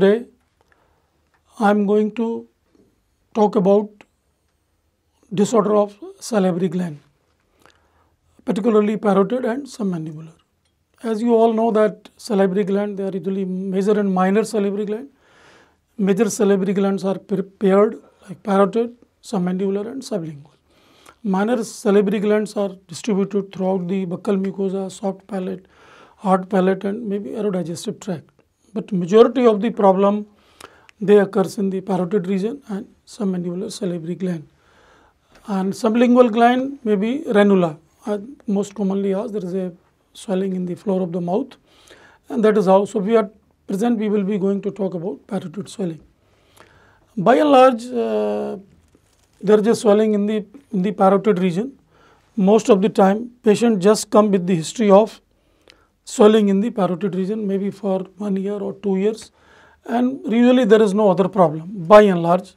Today I am going to talk about disorder of salivary gland particularly parotid and submandibular. As you all know that salivary gland they are usually major and minor salivary gland. Major salivary glands are paired like parotid, submandibular and sublingual. Minor salivary glands are distributed throughout the buccal mucosa, soft palate, hard palate and maybe aerodigestive tract but majority of the problem they occurs in the parotid region and some submandibular salivary gland. And sublingual gland may be ranula. most commonly asked there is a swelling in the floor of the mouth and that is how. So, we are present we will be going to talk about parotid swelling. By and large uh, there is a swelling in the, in the parotid region. Most of the time patient just come with the history of swelling in the parotid region maybe for one year or two years and usually there is no other problem by and large.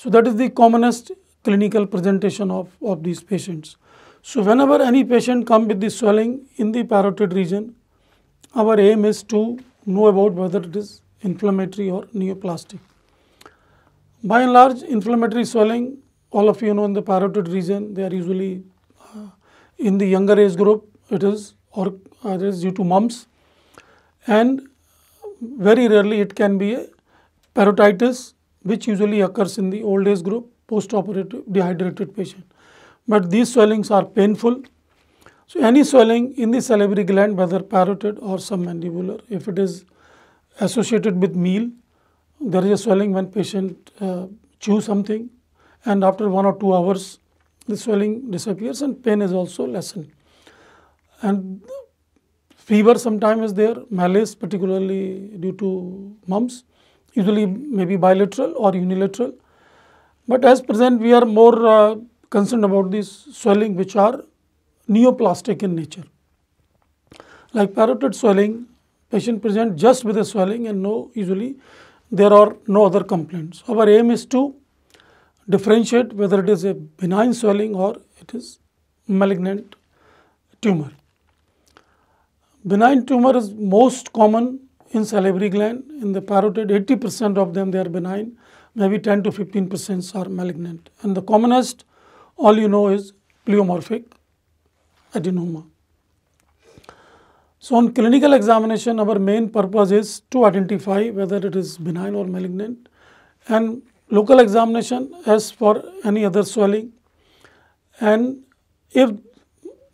So, that is the commonest clinical presentation of, of these patients. So, whenever any patient comes with the swelling in the parotid region, our aim is to know about whether it is inflammatory or neoplastic. By and large, inflammatory swelling, all of you know in the parotid region, they are usually uh, in the younger age group, it is or uh, due to mumps and very rarely it can be a parotitis which usually occurs in the old age group post-operative dehydrated patient. But these swellings are painful. So any swelling in the salivary gland whether parotid or submandibular if it is associated with meal there is a swelling when patient uh, chew something and after one or two hours the swelling disappears and pain is also lessened and fever sometimes is there, malaise particularly due to mumps, usually maybe bilateral or unilateral. But as present we are more uh, concerned about these swelling which are neoplastic in nature. Like parotid swelling, patient present just with a swelling and no usually there are no other complaints. Our aim is to differentiate whether it is a benign swelling or it is malignant tumor. Benign tumor is most common in salivary gland. In the parotid, 80% of them they are benign. Maybe 10 to 15% are malignant. And the commonest, all you know, is pleomorphic adenoma. So, on clinical examination, our main purpose is to identify whether it is benign or malignant. And local examination as for any other swelling. And if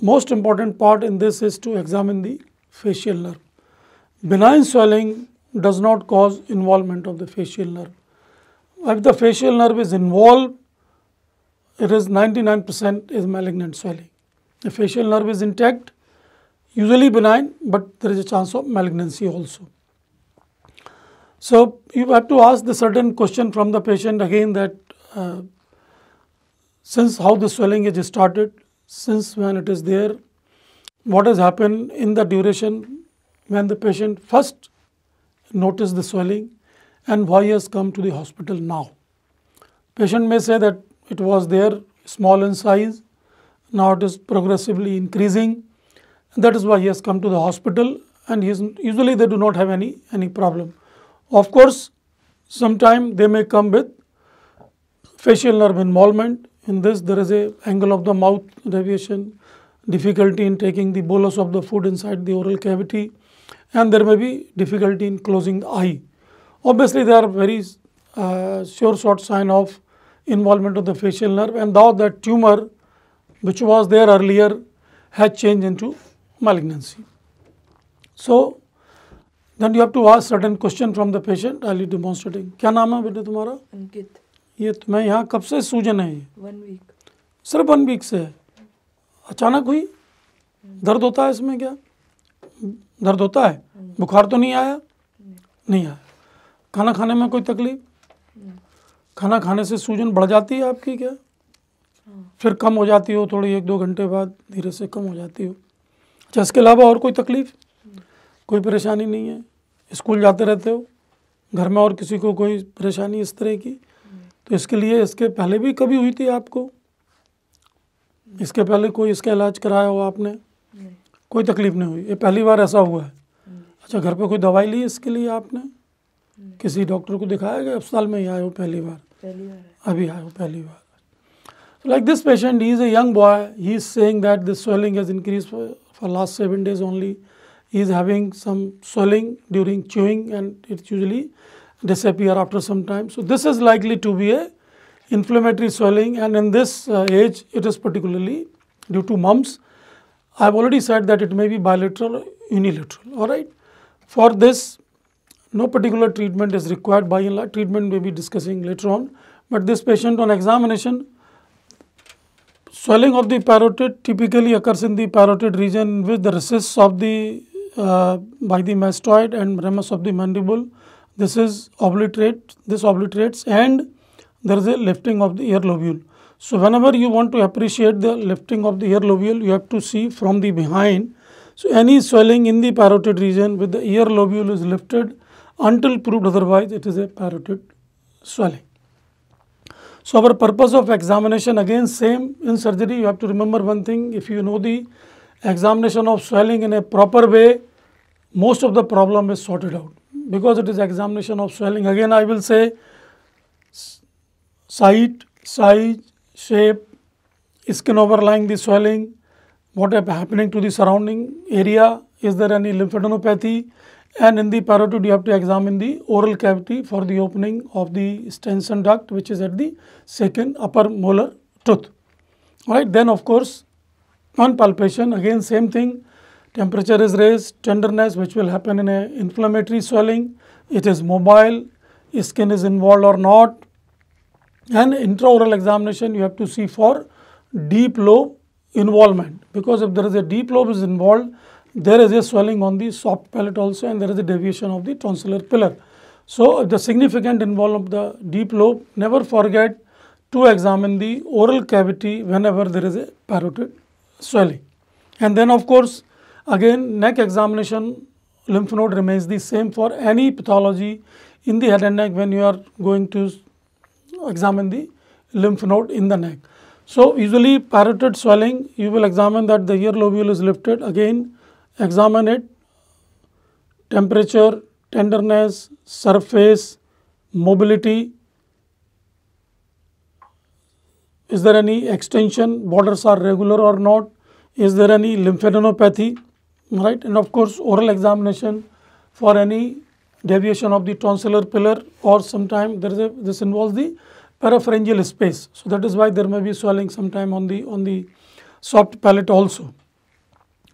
most important part in this is to examine the facial nerve. Benign swelling does not cause involvement of the facial nerve. If the facial nerve is involved, it is 99% is malignant swelling. The facial nerve is intact, usually benign, but there is a chance of malignancy also. So you have to ask the certain question from the patient again that uh, since how the swelling is started, since when it is there, what has happened in the duration when the patient first noticed the swelling and why he has come to the hospital now. Patient may say that it was there small in size, now it is progressively increasing. That is why he has come to the hospital and he is, usually they do not have any, any problem. Of course, sometime they may come with facial nerve involvement. In this, there is a angle of the mouth deviation, difficulty in taking the bolus of the food inside the oral cavity and there may be difficulty in closing the eye. Obviously, they are very uh, sure short sign of involvement of the facial nerve and now that tumor which was there earlier has changed into malignancy. So, then you have to ask certain question from the patient. I'll be demonstrating. क्या नाम है बेटे तुम्हारा? अंकित. ये तुम्हें यहाँ कब से सूजन है ये? One week. Sir one week से है. अचानक हुई दर्द होता है इसमें क्या दर्द होता है बुखार तो नहीं आया नहीं आया खाना खाने में कोई तकलीफ खाना खाने से सूजन बढ़ जाती है आपकी क्या फिर कम हो जाती हो थोड़ी एक दो घंटे बाद धीरे से कम हो जाती हो अच्छा इसके अलावा और कोई तकलीफ कोई परेशानी नहीं है स्कूल जाते रहते हो घर में और किसी को कोई परेशानी इस तरह की तो इसके लिए इसके पहले भी कभी हुई थी आपको इसके पहले कोई इसका इलाज कराया हो आपने कोई तकलीफ नहीं हुई ये पहली बार ऐसा हुआ है अच्छा घर पे कोई दवाई ली इसके लिए आपने किसी डॉक्टर को दिखाया गया अस्पताल में ही आए हो पहली बार अभी आए हो पहली बार like this patient is a young boy he is saying that this swelling is increase for last seven days only he is having some swelling during chewing and it's usually disappear after some time so this is likely to be a inflammatory swelling and in this uh, age it is particularly due to mumps. I have already said that it may be bilateral or unilateral alright. For this no particular treatment is required by and large treatment may be discussing later on but this patient on examination swelling of the parotid typically occurs in the parotid region with the recess of the uh, by the mastoid and ramus of the mandible this is obliterate this obliterates and there is a lifting of the ear lobule. So, whenever you want to appreciate the lifting of the ear lobule, you have to see from the behind. So, any swelling in the parotid region with the ear lobule is lifted until proved otherwise, it is a parotid swelling. So, our purpose of examination again same in surgery, you have to remember one thing, if you know the examination of swelling in a proper way, most of the problem is sorted out because it is examination of swelling. Again, I will say site, size, shape, skin overlying the swelling, what is happening to the surrounding area, is there any lymphadenopathy and in the parotid you have to examine the oral cavity for the opening of the stensen duct which is at the second upper molar tooth. Alright, then of course on palpation again same thing temperature is raised, tenderness which will happen in a inflammatory swelling, it is mobile, skin is involved or not, and intraoral examination you have to see for deep lobe involvement because if there is a deep lobe is involved there is a swelling on the soft palate also and there is a deviation of the tonsillar pillar. So, the significant involvement of the deep lobe never forget to examine the oral cavity whenever there is a parotid swelling. And then of course, again neck examination lymph node remains the same for any pathology in the head and neck when you are going to examine the lymph node in the neck. So, usually parotid swelling, you will examine that the ear lobule is lifted. Again, examine it, temperature, tenderness, surface, mobility. Is there any extension, borders are regular or not? Is there any lymphadenopathy, right? And of course, oral examination for any deviation of the tonsillar pillar or sometimes there is a, this involves the parapharyngeal space. So that is why there may be swelling sometime on the on the soft palate also.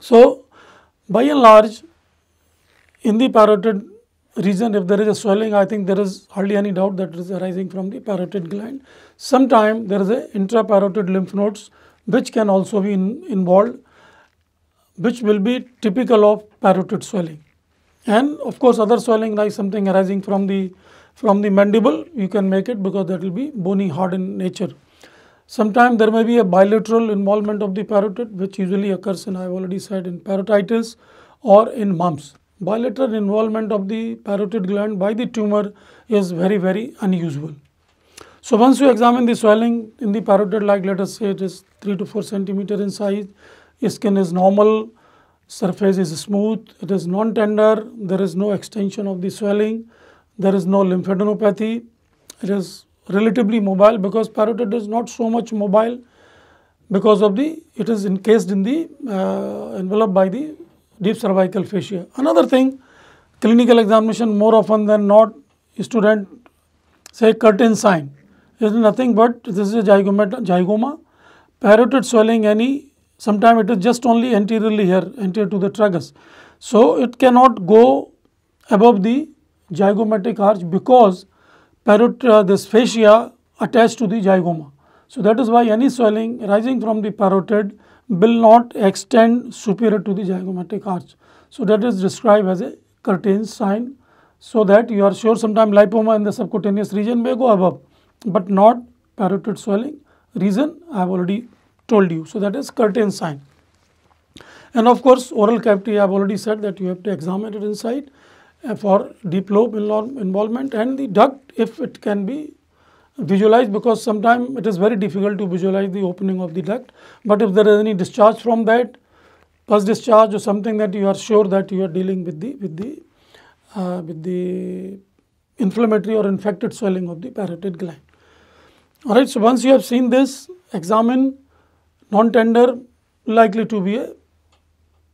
So by and large in the parotid region if there is a swelling I think there is hardly any doubt that it is arising from the parotid gland. Sometime there is a intraparotid lymph nodes which can also be in, involved which will be typical of parotid swelling and of course other swelling like something arising from the from the mandible you can make it because that will be bony hard in nature. Sometimes there may be a bilateral involvement of the parotid which usually occurs in I have already said in parotitis or in mumps. Bilateral involvement of the parotid gland by the tumor is very very unusual. So once you examine the swelling in the parotid like let us say it is 3 to 4 centimeter in size, skin is normal, surface is smooth, it is non-tender, there is no extension of the swelling, there is no lymphadenopathy, it is relatively mobile because parotid is not so much mobile because of the, it is encased in the, uh, enveloped by the deep cervical fascia. Another thing, clinical examination more often than not, student say curtain sign, it is nothing but this is a zygoma, zygoma parotid swelling any Sometimes it is just only anteriorly here, anterior to the tragus. So it cannot go above the zygomatic arch because parotid uh, this fascia attached to the zygoma. So that is why any swelling rising from the parotid will not extend superior to the zygomatic arch. So that is described as a curtain sign so that you are sure sometimes lipoma in the subcutaneous region may go above but not parotid swelling. Reason I have already told you. So, that is curtain sign. And of course, oral cavity I have already said that you have to examine it inside uh, for deep lobe involvement and the duct if it can be visualized because sometimes it is very difficult to visualize the opening of the duct. But if there is any discharge from that, pus discharge or something that you are sure that you are dealing with the with the uh, with the inflammatory or infected swelling of the parotid gland. All right. So once you have seen this, examine non-tender likely to be a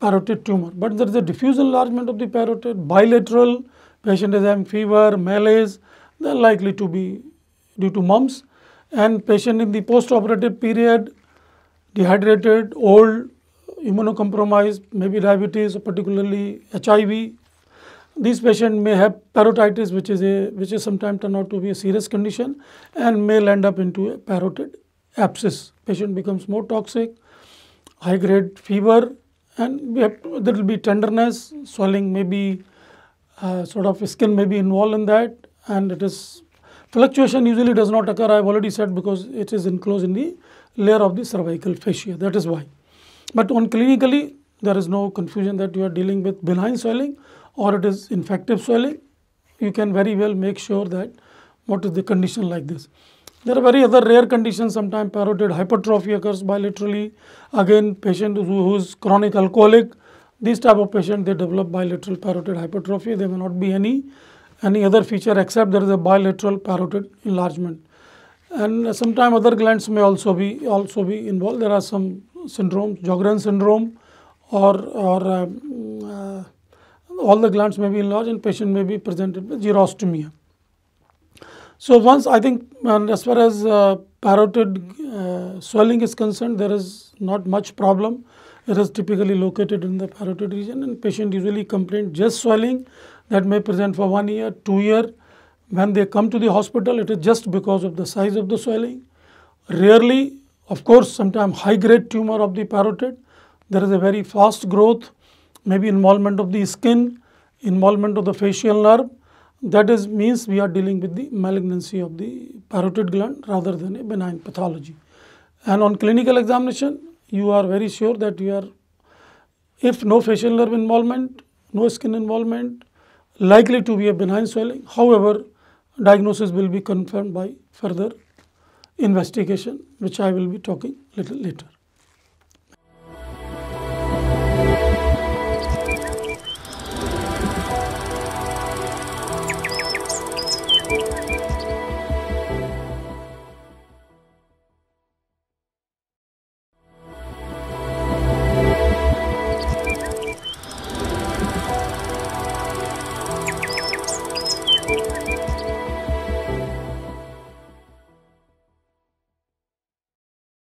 parotid tumor. But there is a diffuse enlargement of the parotid, bilateral, patient is having fever, malaise, they are likely to be due to mumps and patient in the post-operative period, dehydrated, old, immunocompromised, maybe diabetes, particularly HIV. This patient may have parotitis, which is a which is sometimes turned out to be a serious condition, and may land up into a parotid abscess. Patient becomes more toxic, high grade fever, and there will be tenderness, swelling, maybe uh, sort of skin may be involved in that, and it is fluctuation usually does not occur. I've already said because it is enclosed in the layer of the cervical fascia. That is why. But on clinically, there is no confusion that you are dealing with benign swelling or it is infective swelling. You can very well make sure that what is the condition like this. There are very other rare conditions, sometimes parotid hypertrophy occurs bilaterally. Again, patient who is chronic alcoholic, this type of patient, they develop bilateral parotid hypertrophy. There may not be any, any other feature except there is a bilateral parotid enlargement. And sometimes other glands may also be, also be involved. There are some syndromes, Sjogren syndrome or, or um, uh, all the glands may be enlarged and patient may be presented with xerostomia. So once I think as far as uh, parotid uh, swelling is concerned, there is not much problem. It is typically located in the parotid region and patient usually complain just swelling that may present for one year, two year. When they come to the hospital, it is just because of the size of the swelling. Rarely, of course, sometimes high grade tumor of the parotid. There is a very fast growth, maybe involvement of the skin, involvement of the facial nerve that is means we are dealing with the malignancy of the parotid gland rather than a benign pathology. And on clinical examination, you are very sure that you are, if no facial nerve involvement, no skin involvement, likely to be a benign swelling. However, diagnosis will be confirmed by further investigation, which I will be talking little later.